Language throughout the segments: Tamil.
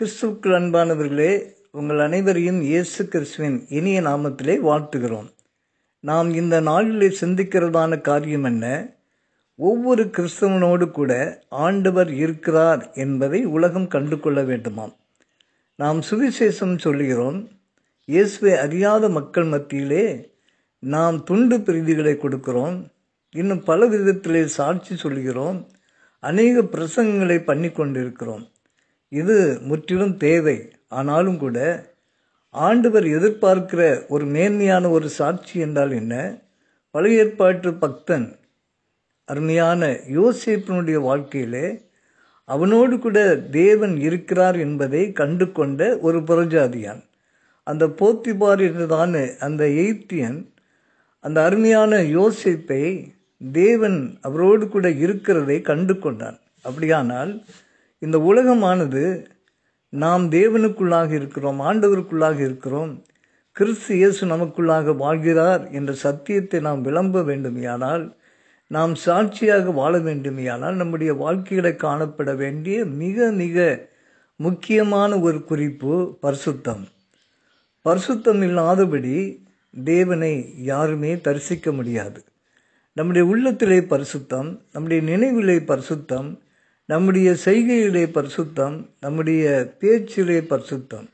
கிறிஸ்துவுக்கு அன்பானவர்களே உங்கள் அனைவரையும் இயேசு கிறிஸ்துவின் இனிய நாமத்திலே வாழ்த்துகிறோம் நாம் இந்த நாளிலே சிந்திக்கிறதான காரியம் என்ன ஒவ்வொரு கிறிஸ்தவனோடு கூட ஆண்டவர் இருக்கிறார் என்பதை உலகம் கண்டு கொள்ள வேண்டுமாம் நாம் சுவிசேஷம் சொல்லுகிறோம் இயேசுவை அறியாத மக்கள் மத்தியிலே நாம் துண்டு பிரீதிகளை கொடுக்கிறோம் இன்னும் பல விதத்திலே சாட்சி சொல்கிறோம் அநேக பிரசங்கங்களை பண்ணி கொண்டிருக்கிறோம் இது முற்றிலும் தேவை ஆனாலும் கூட ஆண்டவர் எதிர்பார்க்கிற ஒரு மேன்மையான ஒரு சாட்சி என்றால் என்ன பழைய ஏற்பாட்டு பக்தன் அருமையான யோசிப்பினுடைய வாழ்க்கையிலே அவனோடு கூட தேவன் இருக்கிறார் என்பதை கண்டு கொண்ட ஒரு புரஜாதியான் அந்த போத்திபார் என்றுதான் அந்த எய்த்தியன் அந்த அருமையான யோசிப்பை தேவன் அவரோடு கூட இருக்கிறதை கண்டு கொண்டான் அப்படியானால் இந்த உலகமானது நாம் தேவனுக்குள்ளாக இருக்கிறோம் ஆண்டவருக்குள்ளாக இருக்கிறோம் கிறிஸ்து இயேசு நமக்குள்ளாக வாழ்கிறார் என்ற சத்தியத்தை நாம் விளம்ப வேண்டுமையானால் நாம் சாட்சியாக வாழ வேண்டுமையானால் நம்முடைய வாழ்க்கைகளை காணப்பட வேண்டிய மிக மிக முக்கியமான ஒரு குறிப்பு பரிசுத்தம் பரிசுத்தம் இல்லாதபடி தேவனை யாருமே தரிசிக்க முடியாது நம்முடைய உள்ளத்திலே பரிசுத்தம் நம்முடைய நினைவிலே பரிசுத்தம் நம்முடைய செய்கையிலே பரிசுத்தம் நம்முடைய பேச்சிலே பரிசுத்தம்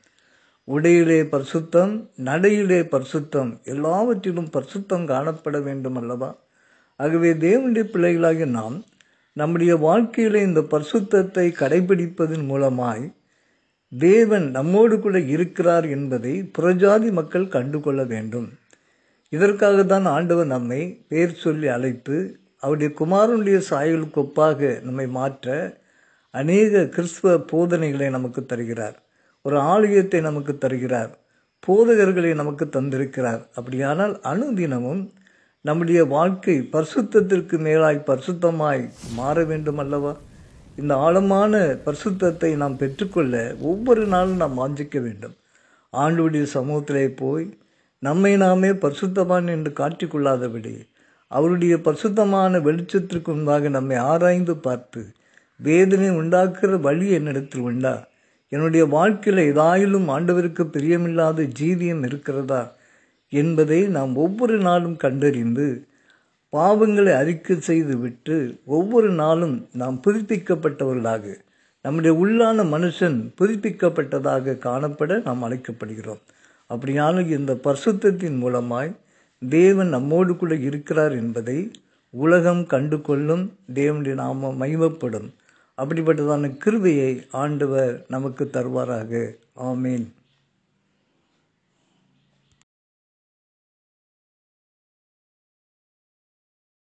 உடையிலே பரிசுத்தம் நடையிலே பரிசுத்தம் எல்லாவற்றிலும் பரிசுத்தம் காணப்பட வேண்டும் அல்லவா ஆகவே தேவனுடைய பிள்ளைகளாகிய நாம் நம்முடைய வாழ்க்கையிலே இந்த பரிசுத்தத்தை கடைபிடிப்பதன் மூலமாய் தேவன் நம்மோடு கூட இருக்கிறார் என்பதை புறஜாதி மக்கள் கண்டுகொள்ள வேண்டும் இதற்காகத்தான் ஆண்டவர் நம்மை பேர் சொல்லி அழைத்து அவருடைய குமாரனுடைய சாயலுக்கு ஒப்பாக நம்மை மாற்ற அநேக கிறிஸ்துவ போதனைகளை நமக்கு தருகிறார் ஒரு ஆலயத்தை நமக்கு தருகிறார் போதகர்களை நமக்கு தந்திருக்கிறார் அப்படியானால் அணுதினமும் நம்முடைய வாழ்க்கை பரிசுத்தத்திற்கு மேலாய் பரிசுத்தமாய் மாற வேண்டும் அல்லவா இந்த ஆழமான பரிசுத்தத்தை நாம் பெற்றுக்கொள்ள ஒவ்வொரு நாளும் நாம் வாஞ்சிக்க வேண்டும் ஆண்டுடைய சமூகத்திலே போய் நம்மை நாமே பரிசுத்தமான் என்று காட்டிக்கொள்ளாதபடி அவருடைய பரிசுத்தமான வெளிச்சத்திற்கு முன்பாக நம்மை ஆராய்ந்து பார்த்து வேதனை உண்டாக்குற வழி என்னிடத்தில் உண்டா என்னுடைய வாழ்க்கையில் ஏதாயிலும் ஆண்டவருக்கு பிரியமில்லாத ஜீவியம் இருக்கிறதா என்பதை நாம் ஒவ்வொரு நாளும் கண்டறிந்து பாவங்களை அறிக்கை செய்து விட்டு ஒவ்வொரு நாளும் நாம் புதுப்பிக்கப்பட்டவர்களாக நம்முடைய உள்ளான மனுஷன் புதுப்பிக்கப்பட்டதாக காணப்பட நாம் அழைக்கப்படுகிறோம் அப்படியான இந்த பரிசுத்தத்தின் மூலமாய் தேவன் நம்மோடு கூட இருக்கிறார் என்பதை உலகம் கண்டு கொள்ளும் தேவனுடைய நாம மைமப்படும் அப்படிப்பட்டதான கிருபையை ஆண்டவர் நமக்கு தருவாராக ஆமீன்